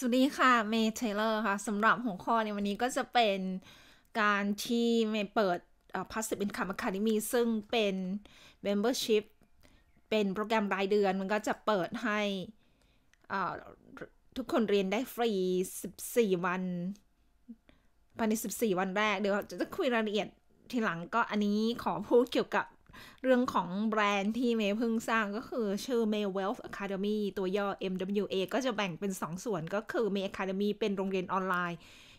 สวัสดีค่ะเมย์เทเลอร์ค่ะสำหรับหัวข้อในวันนี้ก็จะเป็นการที่เมย์เปิด Passive Income Academy ซึ่งเป็น Membership เป็นโปรแกรมรายเดือน มันก็จะเปิดให้ทุกคนเรียนได้ฟรี 14 วันภายใน14 วันแรกเดี๋ยวจะคุยรายละเอียดทีหลังก็อันนี้ขอพูดเกี่ยวกับเรื่องของแบรนด์ที่เมย์เพิ่งสร้างก็คือ ชื่อเมย์ Wealth Academy ตัวย่อ MWA ก็จะแบ่งเป็น 2 ส่วนก็คือเมย์ Academy เป็นโรงเรียนออนไลน์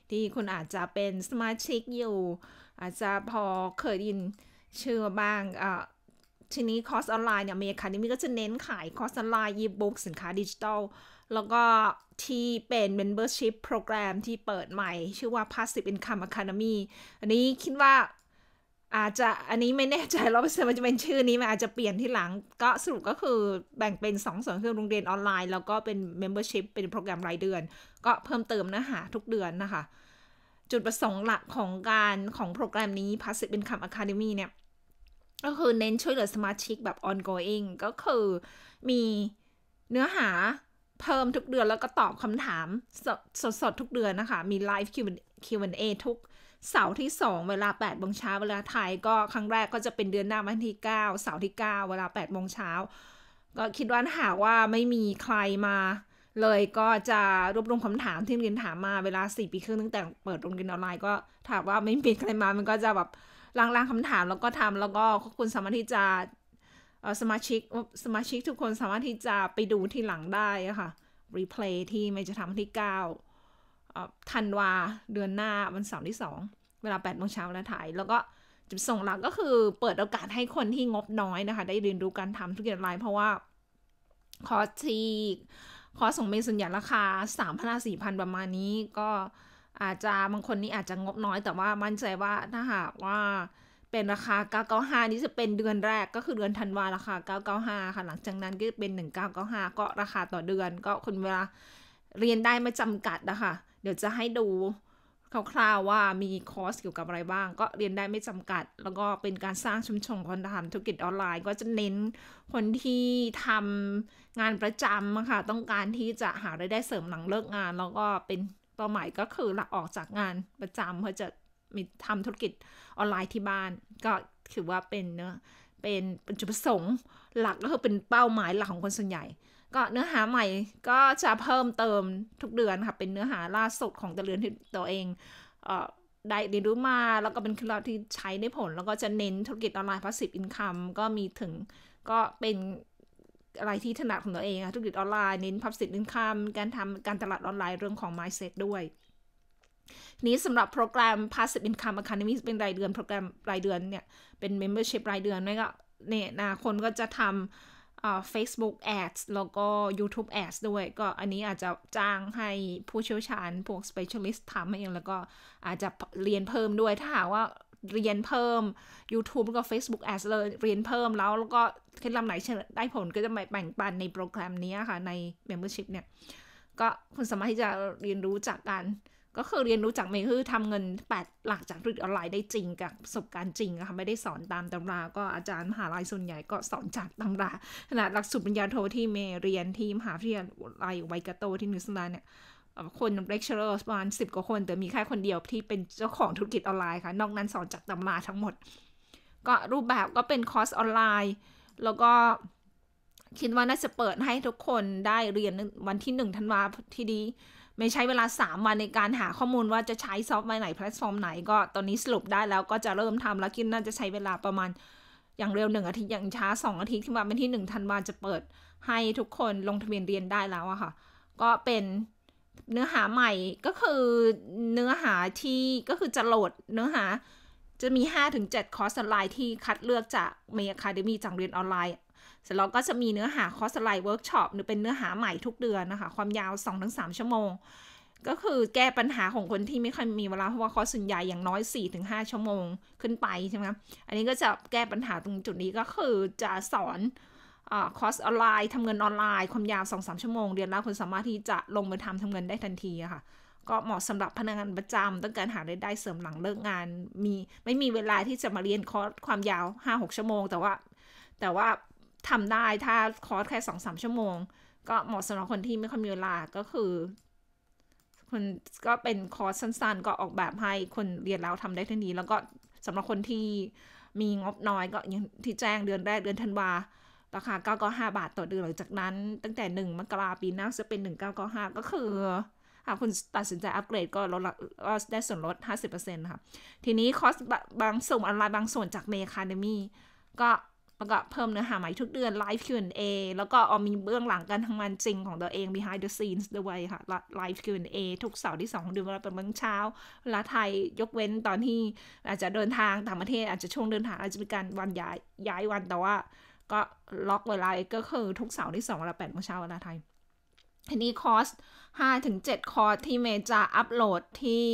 ที่คุณอาจจะเป็นสมาชิกอยู่อาจจะพอเคยยิน ชื่อบ้างอ่าทีนี้คอร์สออนไลน์ เนี่ยเมย์คาเดมี่ก็จะเน้นขายคอร์สออนไลน์ยีบุ๊กสินค้าดิจิทัลแล้วก็ที่เป็น Membership Program ที่เปิดใหม่ชื่อว่า Passive Income Academy อันนี้คิดว่าอาจจะ อันนี้ไม่แน่ใจร้อเปอร์เซ็นต์มันจะเป็นชื่อนี้มันอาจจะเปลี่ยนที่หลังก็สรุปก็คือแบ่งเป็น2ส่วนคือโรงเรียนออนไลน์ แล้วก็เป็น Membership เป็นโปรแกรมรายเดือน ก็เพิ่มเติมเนื้อหาทุกเดือนนะคะ จุดประสงค์หลักของการของโปรแกรมนี้พัสด i v e Income คาเดมี่เนี่ย ก็คือเน้นช่วยเหลือสมาชิกแบบ ongoing ก็คือมีเนื้อหาเพิ่มทุกเดือนแล้วก็ตอบคำถามสดๆทุกเดือนนะคะมี live Q&A ทุกเสาร์ที่ 2 เวลา8โมงเช้าเวลาไทย ก็ครั้งแรกก็จะเป็นเดือนหน้าวันที่9เสาร์ที่ 9 เวลา8โมงเช้าก็คิดว่าหากว่าไม่มีใครมาเลยก็จะรวบรวมคำถามที่เรียนถามมาเวลา4ปีครึ่งตั้งแต่เปิดโรงเรียนออนไลน์ก็ถามว่าไม่มีใครมามันก็จะแบบล้างๆคำถามแล้วก็ทำแล้วก็คุณสามารถที่จะสมาชิกสมาชิกทุกคนสามารถที่จะไปดูที่หลังได้ค่ะรีเพลย์ที่ไม่จะทำที่9ธันวา เดือนหน้าวันเสาร์ที่สองเวลา8ปดโมงเช้าแล้วถ่าย แล้วก็จุดส่งหลักก็คือเปิดโอกาสให้คนที่งบน้อยนะคะ ได้เรียนรู้การทำธุรกิจออนไลน์เพราะว่า คอร์สที่คอร์สส่งเป็นสัญญาราคา3 0 0 0 4 0 0นประมาณนี้ก็อาจจะบางคนนี้อาจจะงบน้อย แต่ว่ามั่นใจว่าถ้าหากว่าเป็นราคา 995 นี่จะเป็นเดือนแรกก็คือเดือนธันวาราคา995ค่ะหลังจากนั้นก็เป็น1995ก็ราคาต่อเดือนก็คุณเวลาเรียนได้ไม่จำกัดนะคะเดี๋ยวจะให้ดูคร่าวๆว่ามีคอร์สเกี่ยวกับอะไรบ้าง ก็เรียนได้ไม่จำกัด แล้วก็เป็นการสร้างชุมชนคนทำธุรกิจออนไลน์ ก็จะเน้นคนที่ทำงานประจำค่ะต้องการที่จะหารายได้เสริมหลังเลิกงาน แล้วก็เป็นเป้าหมายก็คือลาออกจากงานประจำเพื่อจะมีทำธุรกิจออนไลน์ที่บ้านก็ถือว่าเป็นเนะเป็นจุดประสงค์หลักก็คือเป็นเป้าหมายหลักของคนส่วนใหญ่ก็เนื้อหาใหม่ก็จะเพิ่มเติมทุกเดือนค่ะ เป็นเนื้อหาล่าสุดของแต่เดือนที่ตัวเองเอ่อได้เรียนรู้มาแล้วก็เป็นเคล็ดลับที่ใช้ได้ผล แล้วก็จะเน้นธุรกิจออนไลน์พาสซีฟอินคัมก็มีถึงก็เป็นอะไรที่ถนัดของตัวเองค่ะธุรกิจออนไลน์เน้นพาสซีฟอินคัมการทำการตลาดออนไลน์เรื่องของ mindset ด้วย นี้สำหรับโปรแกรม Passive Income Academy เป็นรายเดือนโปรแกรมรายเดือนเนี่ยเป็น membership รายเดือนไม่ก็เนี่ยนะคนก็จะทำ Facebook Ads แล้วก็ YouTube Ads ด้วย ก็อันนี้อาจจะจ้างให้ผู้เชี่ยวชาญพวก specialist ทำเองแล้วก็อาจจะเรียนเพิ่มด้วย ถ้าหากว่าเรียนเพิ่ม YouTube แล้วก็ Facebook Ads เลยเรียนเพิ่มแล้วแล้วก็เคล็ดลับไหนได้ผลก็จะไปแบ่งปันในโปรแกรมนี้ค่ะใน membership เนี่ย ก็คุณสามารถที่จะเรียนรู้จากการก็คือเรียนรู้จากเมคือทำเงิน 8 หลักจากธุรกิจออนไลน์ได้จริงกับประสบการณ์จริงคะคะไม่ได้สอนตามตำรา ก็อาจารย์มหาลัยส่วนใหญ่ก็สอนจากตำราขนาดหลักสูตรปริญญาโทที่เมเรียนที่มหาวิทยาลัยไวกาโตที่นิวซีแลนด์เนี่ยคนเลคเชอร์ประมาณสิบกว่าคน แต่มีแค่คนเดียวที่เป็นเจ้าของธุรกิจออนไลน์ค่ะ นอกนั้นสอนจากตำราทั้งหมดก็รูปแบบก็เป็นคอร์สออนไลน์แล้วก็คิดว่าน่าจะเปิดให้ทุกคนได้เรียนวันที่หนึ่งธันวาทีดีไม่ใช้เวลา 3 วันในการหาข้อมูลว่าจะใช้ซอฟต์แวร์ไหน แพลตฟอร์มไหนก็ตอนนี้สรุปได้แล้วก็จะเริ่มทำแล้วคิดน่าจะใช้เวลาประมาณอย่างเร็ว 1 อาทิตย์อย่างช้า 2 อาทิตย์ที่ว่าเป็นที่ 1ทันวาจะเปิดให้ทุกคนลงทะเบียนเรียนได้แล้วอะค่ะก็เป็นเนื้อหาใหม่ก็คือเนื้อหาที่ก็คือจะโหลดเนื้อหา จะมี5-7คอร์สออนไลน์ที่คัดเลือกจากเมย์อะคาเดมีจังเรียนออนไลน์เสร็จแล้วก็จะมีเนื้อหาคอร์สไลน์เวิร์กช็อปหรือเป็นเนื้อหาใหม่ทุกเดือนนะคะความยาว2-3ชั่วโมง ก็คือแก้ปัญหาของคนที่ไม่ค่อยมีเวลาเพราะว่า คอร์สส่วนใหญ่อย่างน้อย4-5 ชั่วโมงขึ้นไปใช่ไหมอันนี้ก็จะแก้ปัญหาตรงจุดนี้ก็คือจะสอนคอร์สออนไลน์ทำเงินออนไลน์ความยาว 2-3 ชั่วโมงเรียนแล้วคุณสามารถที่จะลงมือทำทำเงินได้ทันทีค่ะ ก็เหมาะสำหรับพนักงานประจำต้องการหารายได้เสริมหลังเลิกงานมีไม่มีเวลาที่จะมาเรียนคอร์สความยาว 5-6 ชั่วโมง แต่ว่า แต่ว่าทำได้ ถ้าคอร์สแค่สองสามชั่วโมง ก็เหมาะสำหรับคนที่ไม่ค่อยมีเวลา ก็คือคนก็เป็นคอร์สสั้นๆ ก็ออกแบบให้คนเรียนแล้วทำได้ทันทีแล้วก็สำหรับคนที่มีงบน้อยก็ยังที่แจ้งเดือนแรกเดือนธันวาราคาเกก้า็ห้าบาทต่อเดือนหลังจากนั้น ตั้งแต่หนึ่งมกราปีหน้าจะเป็นหนึ่งเก้าก็ห้าก็คือหากคุณตัดสินใจอัปเกรดก็ลดได้ส่วนลด50%ค่ะทีนี้คอสบางส่วนออนไลน์บางส่วนจากเมคาเดมี่ก็แล้วก็เพิ่มเนื้อหาใหม่ทุกเดือนไลฟ์ Q&A แล้วก็ออมีเบื้องหลังการทำงานจริงของตัวเอง behind the scenes ด้วยค่ะไลฟ์ Q&A ทุกเสาร์ที่2องเดือนเวลาปนเมาณเช้าเวลาไทยยกเว้นตอนที่อาจจะเดินทาง ต่างประเทศอาจจะช่วงเดินทางอาจจะมีการวันย้ายย้ายวันแต่ว่าก็ล็อกเวลาก็คือทุกเสาร์ที่ 2 เวลาแปดโมงเช้าเวลาไทยทีนี้คอร์ส5ถึง7คอร์สที่เมจะอัปโหลดที่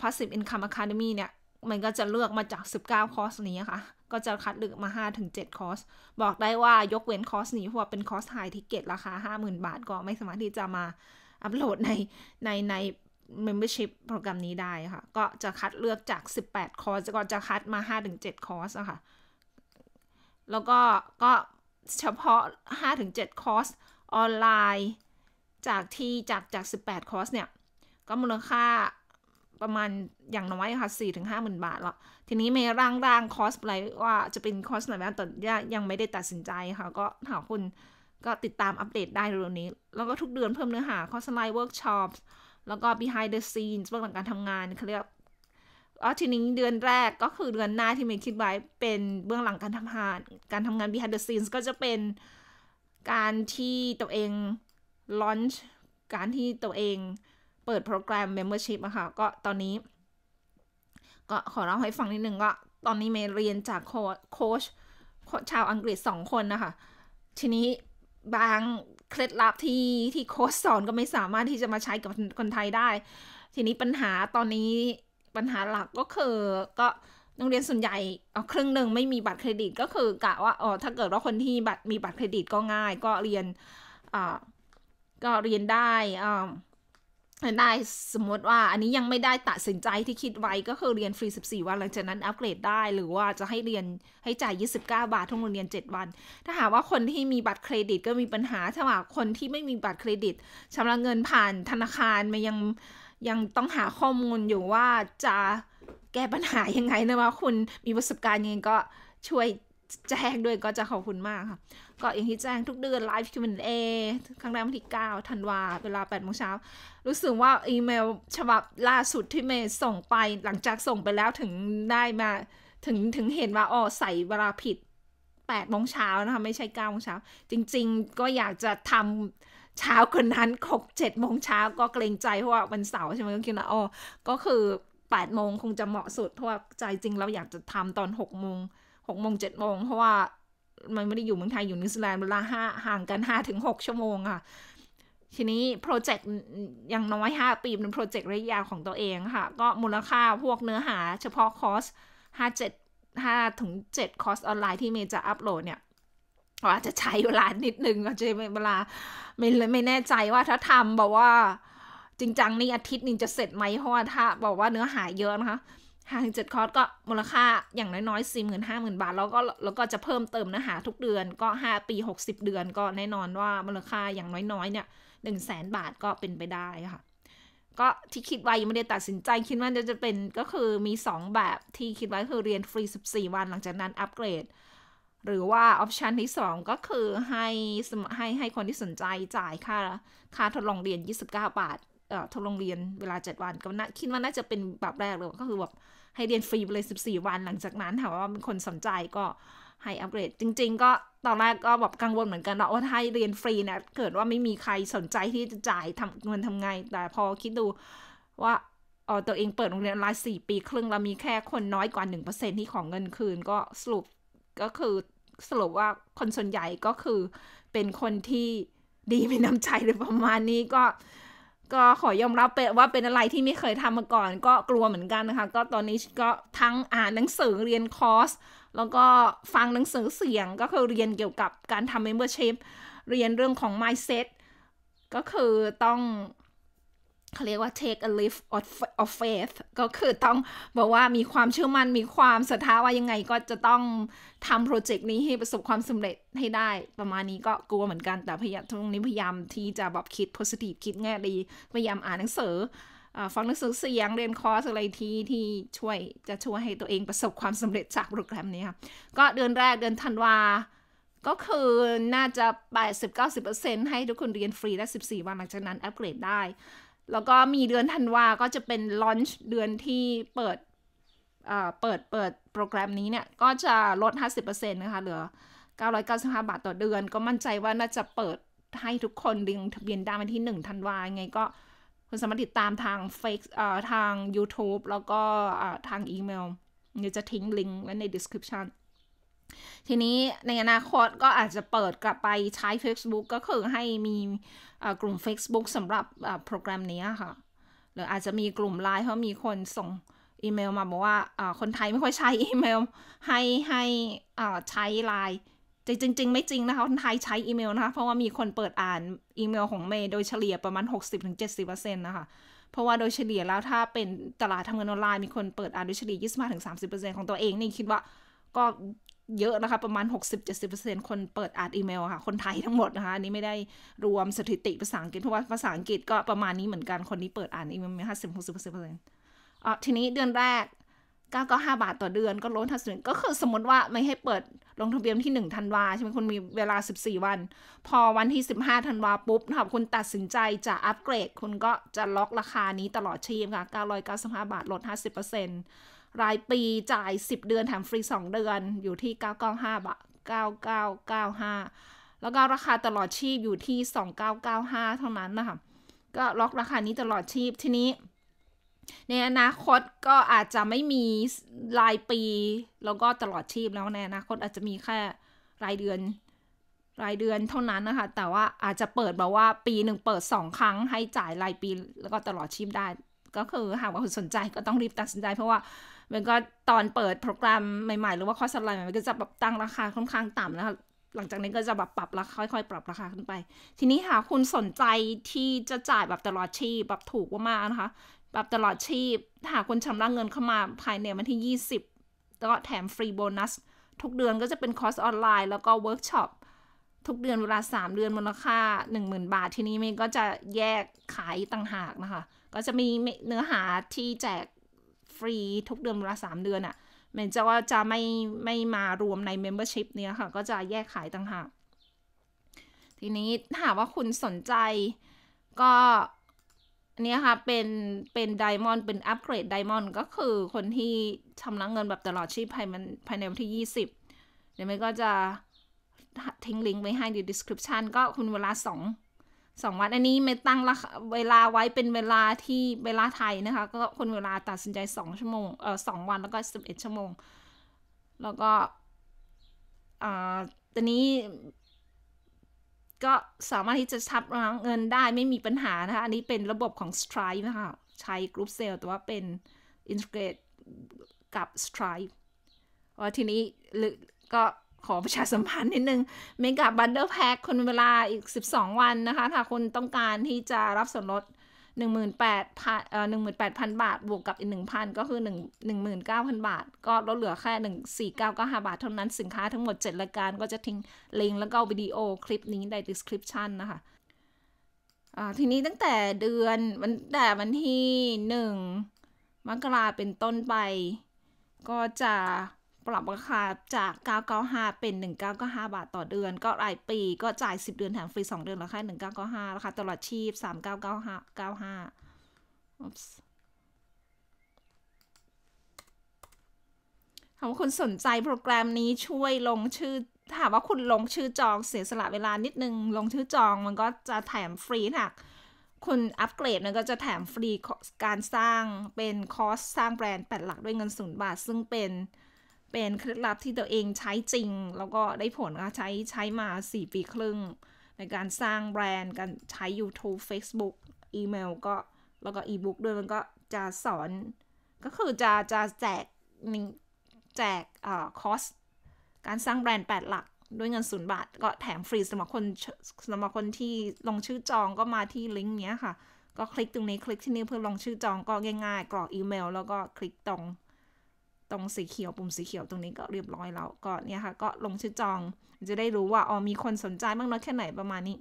Passive Income Academy เนี่ยมันก็จะเลือกมาจาก19คอร์สนี้ค่ะก็จะคัดเลือกมา 5-7 คอร์ส บอกได้ว่ายกเว้นคอร์สนี้เพราะว่าเป็นคอร์สไฮทิเกตราคา 50,000 บาทก็ไม่สามารถที่จะมาอัปโหลดในใน ใน membership โปรแกรมนี้ได้ค่ะ ก็จะคัดเลือกจาก 18 คอร์สก็จะคัดมา 5-7 คอร์สอะค่ะแล้วก็ก็เฉพาะ 5-7 คอร์สออนไลน์จากที่จากจาก 18 คอร์สเนี่ย ก็มูลค่าประมาณอย่างน้อยค่ะสี่ถึงห้าหมื่นบาทละทีนี้เมย์ร่างร่างคอสอะไรว่าจะเป็นคอสไหนบ้างแต่ยังไม่ได้ตัดสินใจค่ะ ก็หาคุณก็ติดตามอัปเดตได้เร็วนี้ แล้วก็ทุกเดือนเพิ่มเนื้อหาคอสไลน์เวิร์กช็อป แล้วก็ behind the scenes เบื้องหลังการทำงานเขาเรียกอ๋อทีนี้เดือนแรกก็คือเดือนหน้าที่เมย์คิดไว้เป็นเบื้องหลังการทำงาน การทำงาน behind the scenes ก็จะเป็นการที่ตัวเองลอนช์การที่ตัวเองเปิดโปรแกรม Membership อะค่ะก็ตอนนี้ก็ขอเล่าให้ฟังนิดนึงก็ ตอนนี้เมเรียนจากโค้ชชาวอังกฤษสองคนนะคะทีนี้บางเคล็ดลับที่ที่โค้ชสอนก็ไม่สามารถที่จะมาใช้กับคนไทยได้ ทีนี้ปัญหาตอนนี้ปัญหาหลักก็คือก็โรงเรียนส่วนใหญ่เอาครึ่งหนึ่งไม่มีบัตรเครดิตก็คือกะว่าอ๋อถ้าเกิดว่าคนที่บัตรมีบัตรเครดิตก็ง่าย ก็เรียนอ่าก็เรียนได้อ่าได้สมมติว่าอันนี้ยังไม่ได้ตัดสินใจที่คิดไว้ก็คือเรียนฟรี14วันหลังจากนั้นอัปเกรดได้ หรือว่าจะให้เรียนให้จ่าย 29 บาททุกโรงเรียน 7 วัน ถ้าหากว่าคนที่มีบัตรเครดิตก็มีปัญหาถ้าหากคนที่ไม่มีบัตรเครดิตชำระเงินผ่านธนาคารมันยังยังต้องหาข้อมูลอยู่ว่าจะแก้ปัญหายังไงนะว่าคุณมีประสบการณ์ยังไงก็ช่วยแจ้งด้วยก็จะขอบคุณมากค่ะก็อย่างที่แจ้งทุกเดือนไลฟ์คิวเอครั้งแรกวันที่9ธันวาเวลา8โมงเช้ารู้สึกว่าอีเมลฉบับล่าสุดที่เมย์ส่งไปหลังจากส่งไปแล้วถึงได้มา ถึงถึงเห็นว่าอ๋อใส่เวลาผิด8โมงเช้านะคะไม่ใช่9โมงเช้า จริงๆก็อยากจะทำเช้าคนนั้นหกเจ็ดโมงเช้าก็เกรงใจเพราะว่าวันเสาร์ใช่ไหมก็คิดว่าอ๋อก็คือ8โมงคงจะเหมาะสุดเพราะว่าใจจริง เราอยากจะทำตอน6โมงหกโมงเจ็ดโมงเพราะว่ามันไม่ได้อยู่เมืองไทยอยู่นิวซีแลนด์เวลาห้าห่างกันห้าถึงหกชั่วโมงค่ะ ทีนี้ โปรเจกต์ ยังน้อยห้าปีเป็นโปรเจกต์ระยะยาวของตัวเองค่ะ ก็มูลค่าพวกเนื้อหา เฉพาะคอร์สห้าเจ็ดห้าถึงเจ็ดคอร์สออนไลน์ที่เมย์จะอัปโหลดเนี่ยก็อาจจะใช้เวลานิดนึงอาจจะเวลาไม่ไม่แน่ใจว่าถ้าทำบอกว่า จริงจังนี่อาทิตย์นึงจะเสร็จไหมเพราะว่าถ้าบอกว่าเนื้อหาเยอะนะคะห้าถึงเจ็ดคอร์สก็มูลค่าอย่างน้อยๆสี่หมื่นห้าหมื่นบาทแล้วก็แล้วก็จะเพิ่มเติมเนื้อหาทุกเดือนก็ห้าปีหกสิบเดือนก็แน่นอนว่ามูลค่าอย่างน้อยๆเนี่ยหนึ่งแสนบาทก็เป็นไปได้ค่ะ ก็ที่คิดไว้ยังไม่ได้ตัดสินใจคิดว่าจะจะเป็นก็คือมี 2 แบบที่คิดไว้คือเรียนฟรี 14 วันหลังจากนั้นอัปเกรด หรือว่าออปชันที่2 ก็คือให้ให้ให้คนที่สนใจจ่ายค่าค่าทดลองเรียน 29 บาททางโรงเรียนเวลา 7 วันก็น่าคิดว่าน่าจะเป็นแบบแรกเลยก็คือแบบให้เรียนฟรีไปเลย 14 วันหลังจากนั้นถามว่ามีคนสนใจก็ให้อัปเกรด จริงๆ ก็ตอนแรกก็แบบกังวลเหมือนกันเนาะว่าถ้าเรียนฟรีเนี่ยเกิดว่าไม่มีใครสนใจที่จะจ่ายทำเงินทำไงแต่พอคิดดูว่าออตัวเองเปิดโรงเรียนรายสี่ปี ครึ่งเรามีแค่คนน้อยกว่าหนึ่งเเปอร์ซ็์ที่ของเงินคืน ก็สรุปก็คือสรุปว่าคนส่วนใหญ่ก็คือ เป็นคนที่ดีมีน้ำใจหรือประมาณนี้ก็ก็ขอยอมรับเป็นว่าเป็นอะไรที่ไม่เคยทำมาก่อนก็กลัวเหมือนกันนะคะ ก็ตอนนี้ก็ทั้งอ่านหนังสือเรียนคอร์ส แล้วก็ฟังหนังสือเสียงก็คือเรียนเกี่ยวกับการทำเมมเบอร์ชิพเรียนเรื่องของ mindset ก็คือต้องเขาเรียกว่า take a leap of faith ก็คือต้องบอกว่ามีความเชื่อมัน่น มีความศรัทธาว่า ยังไงก็จะต้องทำโปรเจกต์นี้ให้ประสบความสำเร็จให้ได้ ประมาณนี้ก็กลัวเหมือนกัน แต่พยายามตรงนี้พยายามที่จะแบบคิด positive คิดแง่ดี พยายามอ่านหนังสือฟังหนังสือเสียงเรียนคอร์สอะไรที่ที่ช่วยจะช่วยให้ตัวเองประสบความสำเร็จจากโปรแกรมนี้ค่ะ ก็เดือนแรกเดือนธันวา ก็คือน่าจะ80-90%ให้ทุกคนเรียนฟรีได้14 วันหลังจากนั้นอัปเกรดได้แล้วก็มีเดือนธันวา ก็จะเป็นลอนช์เดือนที่เปิดเออ่เปิดเปิดโปรแกรมนี้เนี่ย ก็จะลด 50%นะคะ เหลือ 995 บาทต่อเดือน ก็มั่นใจว่าน่าจะเปิดให้ทุกคนดึงทะเบียนได้วันที่1ธันวาไงก็คุณสามารถติดตามทางเฟซอ่ทาง YouTube แล้วก็ อ่ทางอีเมล เดี๋ยวจะทิ้งลิงก์ไว้ใน description ทีนี้ในอนาคตก็อาจจะเปิดกลับไปใช้ Facebook ก็คือให้มีกลุ่ม Facebook สำหรับโปรแกรมนี้ค่ะหรืออาจจะมีกลุ่มไลน์เพราะมีคนส่งอีเมล มาบอกว่าคนไทยไม่ค่อยใช้อีเมลให้ให้ใช้ไลน์จริงจริงไม่จริงนะคะคนไทยใช้อีเมลนะคะเพราะว่ามีคนเปิดอ่านอีเมลของเมย์โดยเฉลี่ยประมาณ60-70%นะคะเพราะว่าโดยเฉลี่ยแล้วถ้าเป็นตลาดทำเงินออนไลน์มีคนเปิดอ่านโดยเฉลี่ย25-30%ของตัวเองนี่คิดว่าก็เยอะนะคะประมาณ 60-70%คนเปิดอ่านอีเมลค่ะ คนไทยทั้งหมดนะคะนี้ไม่ได้รวมสถิติภาษาอังกฤษเพราะว่าภาษาอังกฤษก็ประมาณนี้เหมือนกันคนนี้เปิดอ่านอีเมลห้าสิบหกสิบเปอร์เซ็นต์อ่ะทีนี้เดือนแรกเก้าก็ห้าบาทต่อเดือนก็ลดทันทีก็คือสมมติว่าไม่ให้เปิดลงทะเบียนที่หนึ่งธันวาใช่ไหมคุณมีเวลาสิบสี่วัน พอวันที่สิบห้าธันวาปุ๊บนะคะคุณตัดสินใจจะอัปเกรด คุณก็จะล็อกราคานี้ตลอดชีพค่ะเก้าร้อยเก้าสิบห้าบาทลดห้าสิบเปอร์เซ็นต์รายปีจ่าย10เดือนแถมฟรี2เดือน อยู่ที่995บาท9995แล้วก็ราคาตลอดชีพอยู่ที่ 2995 เท่านั้นนะคะก็ล็อกราคานี้ตลอดชีพทีนี้ ในอนาคตก็อาจจะไม่มีรายปี แล้วก็ตลอดชีพแล้วในอนาคตอาจจะมีแค่รายเดือน รายเดือนเท่านั้นนะคะ แต่ว่าอาจจะเปิดแบบว่าปีหนึ่งเปิด2ครั้งให้จ่ายรายปี แล้วก็ตลอดชีพได้ ก็คือหากว่าคุณสนใจก็ต้องรีบตัดสินใจเพราะว่ามันก็ตอนเปิดโปรแกรมใหม่ๆหรือว่าคอร์สอะไรใหม่ันก็จะแบบตั้งราคาค่อนข้างต่ำนะคะ หลังจากนี้ก็จะแบบปรับราคาค่อยๆปรับราคาขึ้นไป ทีนี้หากคุณสนใจที่จะจ่ายแบบตลอดชีพแบบถูกมากๆนะคะ แบบตลอดชีพ หากคุณชำระเงินเข้ามาภายในวันที่ 20แล้วก็แถมฟรีโบนัสทุกเดือนก็จะเป็นคอร์สออนไลน์แล้วก็เวิร์กช็อปทุกเดือนเวลา 3 เดือนมูลค่า 10,000 บาท ทีนี้มันก็จะแยกขายต่างหากนะคะ ก็จะมีเนื้อหาที่แจกรีทุกเดือนละสามเดือนอะ่ะเหมือนจะว่าจะไม่ ไม่มารวมใน Membership เนี้ยค่ะ ก็จะแยกขายต่างหาก ทีนี้ถามว่าคุณสนใจก็เนี่ยค่ะ เป็น เป็นไดมอนด์เป็นอัปเกรดไดมอนด์ก็คือคนที่ชำระเงินแบบตลอดชีพภายในภายในวันที่ 20 เดี๋ยวไม่ก็จะทิ้งลิงก์ไว้ให้ใน description ก็คุณเวลา 2สองวันอันนี้ไม่ตั้งเวลาไว้เป็นเวลาที่เวลาไทยนะคะ ก็คนเวลาตัดสินใจสองชั่วโมงเออสองวันแล้วก็สิบเอ็ดชั่วโมง แล้วก็อ่าตอนนี้ก็สามารถที่จะทับเงินได้ไม่มีปัญหานะคะ อันนี้เป็นระบบของ Stripe นะคะ ใช้ group sale แต่ว่าเป็น Integrate กับ Stripe าทีนี้ก็ขอประชาสัมพันธ์นิดนึงเมกาบัตเดอร์แพ็คคนเวลาอีก 12 วันนะคะถ้าคนต้องการที่จะรับส่วนลด18,000เอ่อ18,000 บาท บวกกับอีก 1,000 ก็คือ1 19,000 บาท ก็ลดเหลือแค่ 14,995บาท เท่านั้นสินค้าทั้งหมด7รายการก็จะทิ้ง ลิงก์แล้วก็วิดีโอคลิปนี้ใน description นะคะทีนี้ตั้งแต่เดือนวันแต่วันที่ 1 มกราเป็นต้นไป ก็จะรับราคาจาก 995 เป็น 1995 บาทต่อเดือน ก็รายปี ก็จ่าย 10 เดือนแถมฟรี 2 เดือนราคา 1995ราคาตลอดชีพ 3995ถามว่าคุณสนใจโปรแกรมนี้ช่วยลงชื่อถามว่าคุณลงชื่อจองเสียสละเวลานิดนึงลงชื่อจองมันก็จะแถมฟรีหาคุณอัปเกรดมันก็จะแถมฟรีการสร้างเป็นคอสสร้างแบรนด์แปดหลักด้วยเงินศูนย์บาทซึ่งเป็นเป็นเคล็ดลับที่ตัวเองใช้จริง แล้วก็ได้ผลก็ใช้ใช้มา 4 ปีครึ่ง ในการสร้างแบรนด์การใช้ YouTube Facebook อีเมลก็ แล้วก็อีบุ๊กด้วยมันก็จะสอน ก็คือจะ จะแจกนแจกอ่าคอสการสร้างแบรนด์ 8 หลักด้วยเงินศูนย์บาท ก็แถมฟรีสำหรับคนสำหรับคนที่ลงชื่อจองก็มาที่ลิงก์เนี้ยค่ะ ก็คลิกตรงนี้ คลิกที่นี่เพื่อลงชื่อจองก็ง่าย ๆกรอกอีเมลแล้วก็คลิกตรงตรงสีเขียวปุ่มสีเขียวตรงนี้ก็เรียบร้อยแล้ว ก็เนี่ยค่ะ ก็ลงชื่อจองจะได้รู้ว่าอ๋อมีคนสนใจมากน้อยแค่ไหนประมาณนี้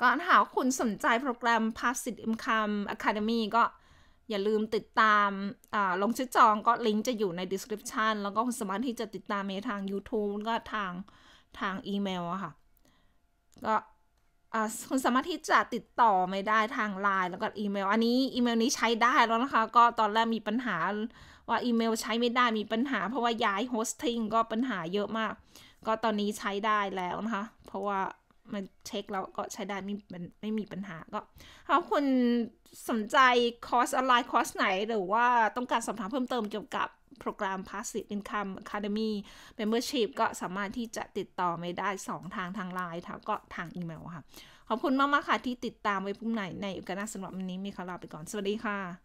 ก็ถ้าคุณสนใจโปรแกรม Passive Income Academy ก็อย่าลืมติดตามลงชื่อจองก็ ลิงก์จะอยู่ใน description แล้วก็คุณสามารถที่จะติดตามในทาง YouTube ก็ทางทางอีเมลอะค่ะก็คุณสามารถที่จะติดต่อไม่ได้ทางไลน์แล้วก็อีเมล อันนี้อีเมลนี้ใช้ได้แล้วนะคะ ก็ตอนแรกมีปัญหาว่าอีเมลใช้ไม่ได้มีปัญหาเพราะว่าย้ายโฮสติ้งก็ปัญหาเยอะมาก ก็ตอนนี้ใช้ได้แล้วนะคะ เพราะว่ามันเช็คแล้วก็ใช้ได้ไม่ไม่มีปัญหาก็ถ้าคุณสนใจคอร์สออนไลน์คอร์สไหนหรือว่าต้องการสอบถามเพิ่มเติมเกี่ยวกับโปรแกรม Passive Income Academy Membership ก็สามารถที่จะติดต่อไม่ได้ 2 ทางทางไลน์ทางก็ทางอีเมลค่ะ ขอบคุณมาก ๆ ค่ะ ที่ติดตามไว้พรุ่งไหน ในออกาสสำหรับวันนี้มีขาลาไปก่อนสวัสดีค่ะ